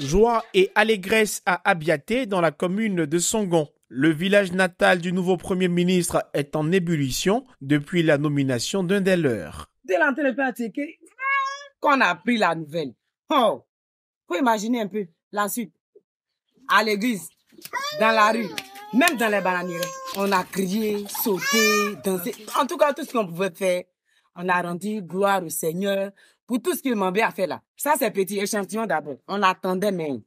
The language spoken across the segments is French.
Joie et allégresse à Abiaté dans la commune de Songon. Le village natal du nouveau Premier ministre est en ébullition depuis la nomination d'un des leurs. Dès l'entrée qu'on a pris la nouvelle, oh, faut imaginer un peu la suite. À l'église, dans la rue, même dans les bananiers, on a crié, sauté, dansé. En tout cas, tout ce qu'on pouvait faire. On a rendu gloire au Seigneur tout ce qu'il m'a fait là. Ça, c'est petit échantillon d'abord. On l'attendait même.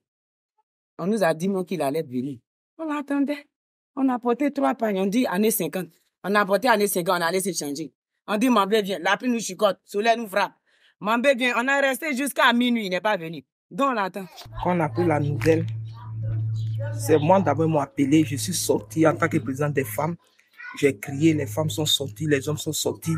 On nous a dit qu'il allait venir. On l'attendait. On a porté trois paniers. On dit année 50. On a porté année 50, on allait s'échanger. On dit Mambé vient. La pluie nous chicote. Soleil nous frappe. Mambé vient. On a resté jusqu'à minuit. Il n'est pas venu. Donc on l'attend. Quand on a pris la nouvelle, c'est moi d'abord m'ont appelé. Je suis sorti en tant que président des femmes. J'ai crié. Les femmes sont sorties. Les hommes sont sortis.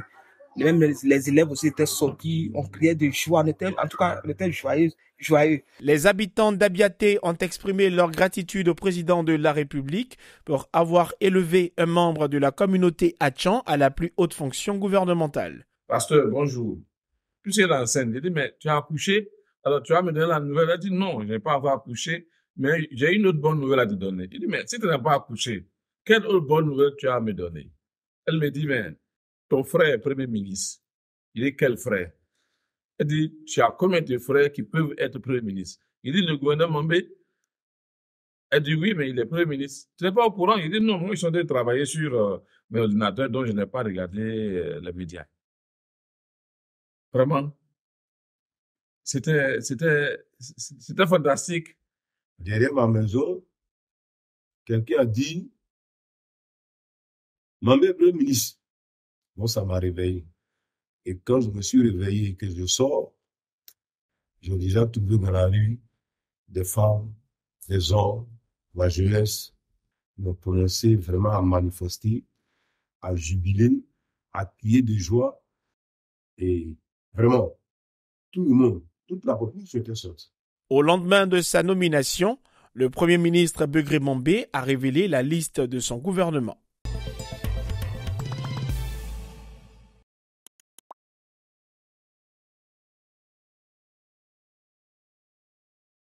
Même les, élèves aussi étaient sortis, on criait de joie, on était, en tout cas, on était joyeux, joyeux. Les habitants d'Abiaté ont exprimé leur gratitude au président de la République pour avoir élevé un membre de la communauté Hachan à la plus haute fonction gouvernementale. Pasteur, bonjour. Tu la scène, j'ai dit, mais tu as accouché, alors tu vas me donner la nouvelle. Elle a dit, non, je n'ai pas avoir accouché, mais j'ai une autre bonne nouvelle à te donner. Il dit, mais si tu n'as pas accouché, quelle autre bonne nouvelle tu as à me donner? Elle me dit, mais ton frère Premier ministre, il est quel frère Elle dit, tu as combien de frères qui peuvent être Premier ministre Il dit, le gouvernement Mambé. Elle dit, oui, mais il est Premier ministre. Tu n'es pas au courant Il dit, non, moi, ils sont en travailler sur euh, mes ordinateurs, dont je n'ai pas regardé euh, les médias. Vraiment, c'était, c'était, c'était fantastique. Derrière ma maison, quelqu'un a dit, Mambé, Premier ministre, moi, ça m'a réveillé. Et quand je me suis réveillé et que je sors, j'ai déjà trouvé dans la nuit, des femmes, des hommes, ma jeunesse, me prononcer vraiment à manifester, à jubiler, à crier de joie. Et vraiment, tout le monde, toute la population était ça. Au lendemain de sa nomination, le Premier ministre Begré a révélé la liste de son gouvernement.